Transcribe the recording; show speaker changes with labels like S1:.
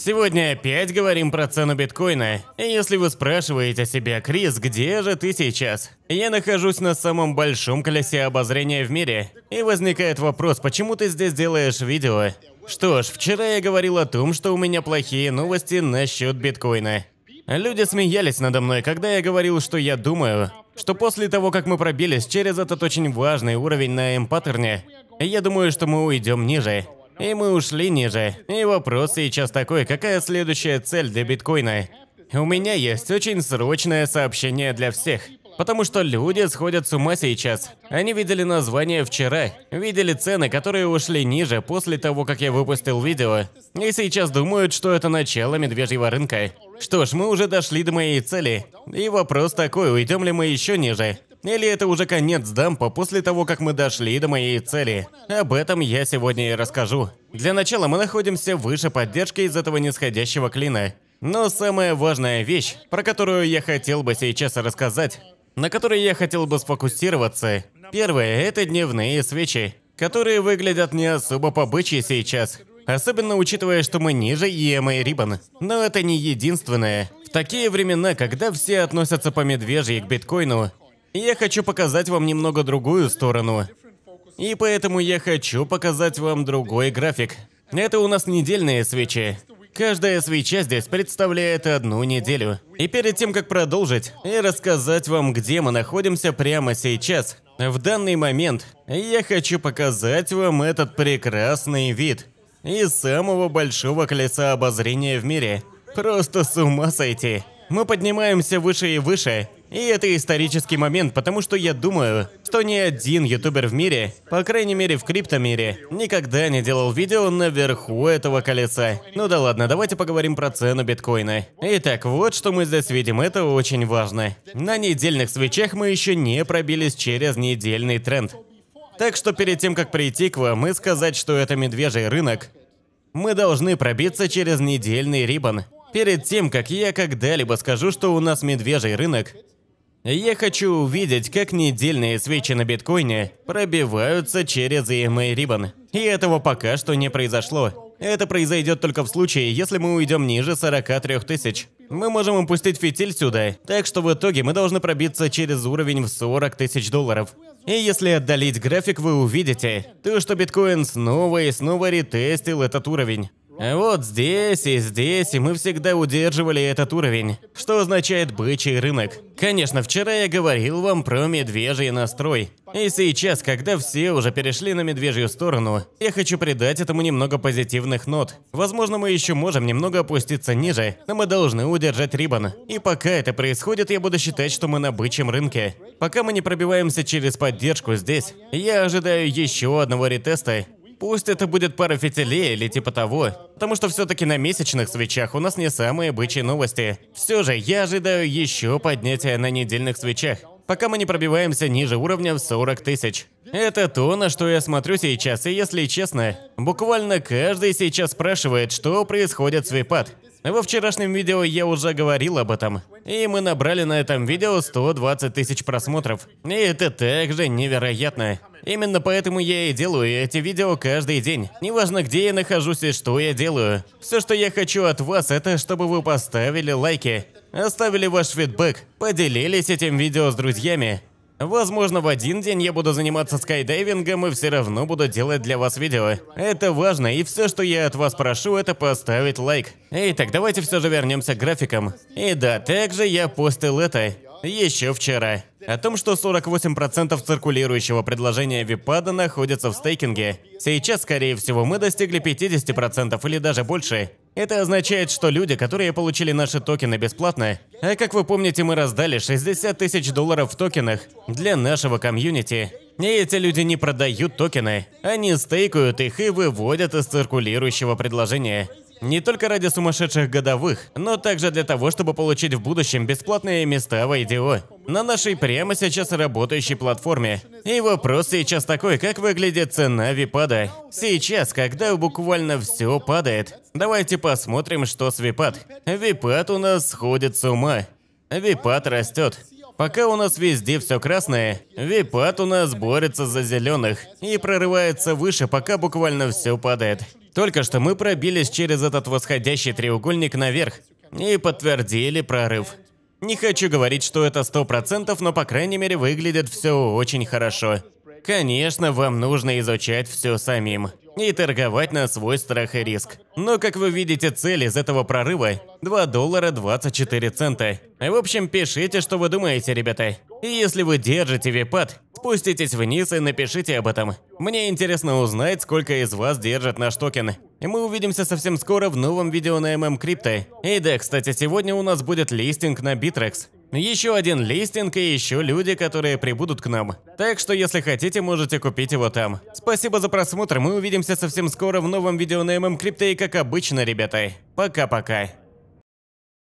S1: Сегодня опять говорим про цену биткоина. Если вы спрашиваете себя, Крис, где же ты сейчас? Я нахожусь на самом большом колесе обозрения в мире. И возникает вопрос, почему ты здесь делаешь видео? Что ж, вчера я говорил о том, что у меня плохие новости насчет биткоина. Люди смеялись надо мной, когда я говорил, что я думаю, что после того, как мы пробились через этот очень важный уровень на М-паттерне, я думаю, что мы уйдем ниже. И мы ушли ниже. И вопрос сейчас такой, какая следующая цель для биткоина? У меня есть очень срочное сообщение для всех. Потому что люди сходят с ума сейчас. Они видели название вчера, видели цены, которые ушли ниже после того, как я выпустил видео. И сейчас думают, что это начало медвежьего рынка. Что ж, мы уже дошли до моей цели. И вопрос такой, уйдем ли мы еще ниже? Или это уже конец дампа после того, как мы дошли до моей цели? Об этом я сегодня и расскажу. Для начала мы находимся выше поддержки из этого нисходящего клина. Но самая важная вещь, про которую я хотел бы сейчас рассказать, на которой я хотел бы сфокусироваться. Первое – это дневные свечи, которые выглядят не особо побычьи сейчас. Особенно учитывая, что мы ниже EMA Ribbon. Но это не единственное. В такие времена, когда все относятся по медвежьи к биткоину, я хочу показать вам немного другую сторону. И поэтому я хочу показать вам другой график. Это у нас недельные свечи. Каждая свеча здесь представляет одну неделю. И перед тем, как продолжить и рассказать вам, где мы находимся прямо сейчас, в данный момент, я хочу показать вам этот прекрасный вид из самого большого колеса обозрения в мире. Просто с ума сойти. Мы поднимаемся выше и выше, и это исторический момент, потому что я думаю, что ни один ютубер в мире, по крайней мере в криптомире, никогда не делал видео наверху этого колеса. Ну да ладно, давайте поговорим про цену биткоина. Итак, вот что мы здесь видим, это очень важно. На недельных свечах мы еще не пробились через недельный тренд. Так что перед тем, как прийти к вам и сказать, что это медвежий рынок, мы должны пробиться через недельный рибан. Перед тем, как я когда-либо скажу, что у нас медвежий рынок, я хочу увидеть, как недельные свечи на биткоине пробиваются через EMA Ribbon. И этого пока что не произошло. Это произойдет только в случае, если мы уйдем ниже 43 тысяч. Мы можем упустить фитиль сюда, так что в итоге мы должны пробиться через уровень в 40 тысяч долларов. И если отдалить график, вы увидите, то что биткоин снова и снова ретестил этот уровень. Э, вот здесь и здесь, и мы всегда удерживали этот уровень, что означает бычий рынок. Конечно, вчера я говорил вам про медвежий настрой. И сейчас, когда все уже перешли на медвежью сторону, я хочу придать этому немного позитивных нот. Возможно, мы еще можем немного опуститься ниже, но мы должны удержать рибан. И пока это происходит, я буду считать, что мы на бычьем рынке. Пока мы не пробиваемся через поддержку здесь, я ожидаю еще одного ретеста Пусть это будет пара фитилей или типа того. Потому что все-таки на месячных свечах у нас не самые бычьи новости. Все же, я ожидаю еще поднятия на недельных свечах пока мы не пробиваемся ниже уровня в 40 тысяч. Это то, на что я смотрю сейчас, и если честно, буквально каждый сейчас спрашивает, что происходит с Випад. Во вчерашнем видео я уже говорил об этом, и мы набрали на этом видео 120 тысяч просмотров. И это также невероятно. Именно поэтому я и делаю эти видео каждый день. Неважно, где я нахожусь и что я делаю. Все, что я хочу от вас, это чтобы вы поставили лайки, оставили ваш фидбэк, поделились этим видео с друзьями. Возможно, в один день я буду заниматься скайдайвингом и все равно буду делать для вас видео. Это важно, и все, что я от вас прошу, это поставить лайк. Итак, давайте все же вернемся к графикам. И да, также я постил это еще вчера, о том, что 48% циркулирующего предложения Випада находится в стейкинге. Сейчас, скорее всего, мы достигли 50% или даже больше. Это означает, что люди, которые получили наши токены бесплатно, а как вы помните, мы раздали 60 тысяч долларов в токенах для нашего комьюнити. И эти люди не продают токены, они стейкают их и выводят из циркулирующего предложения. Не только ради сумасшедших годовых, но также для того, чтобы получить в будущем бесплатные места в IDO. На нашей прямо сейчас работающей платформе. И вопрос сейчас такой, как выглядит цена Випада? Сейчас, когда буквально все падает. Давайте посмотрим, что с Випад. Випад у нас сходит с ума. Випад растет. Пока у нас везде все красное, Випад у нас борется за зеленых и прорывается выше, пока буквально все падает. Только что мы пробились через этот восходящий треугольник наверх и подтвердили прорыв. Не хочу говорить, что это сто процентов, но по крайней мере выглядит все очень хорошо. Конечно, вам нужно изучать все самим и торговать на свой страх и риск. Но, как вы видите, цель из этого прорыва 2 доллара 24 цента. В общем, пишите, что вы думаете, ребята. И если вы держите випад, спуститесь вниз и напишите об этом. Мне интересно узнать, сколько из вас держит наш токен. Мы увидимся совсем скоро в новом видео на ММ Крипто. И да, кстати, сегодня у нас будет листинг на Битрекс. Еще один листинг и еще люди, которые прибудут к нам. Так что, если хотите, можете купить его там. Спасибо за просмотр, мы увидимся совсем скоро в новом видео на ММ Крипто и как обычно, ребята. Пока-пока.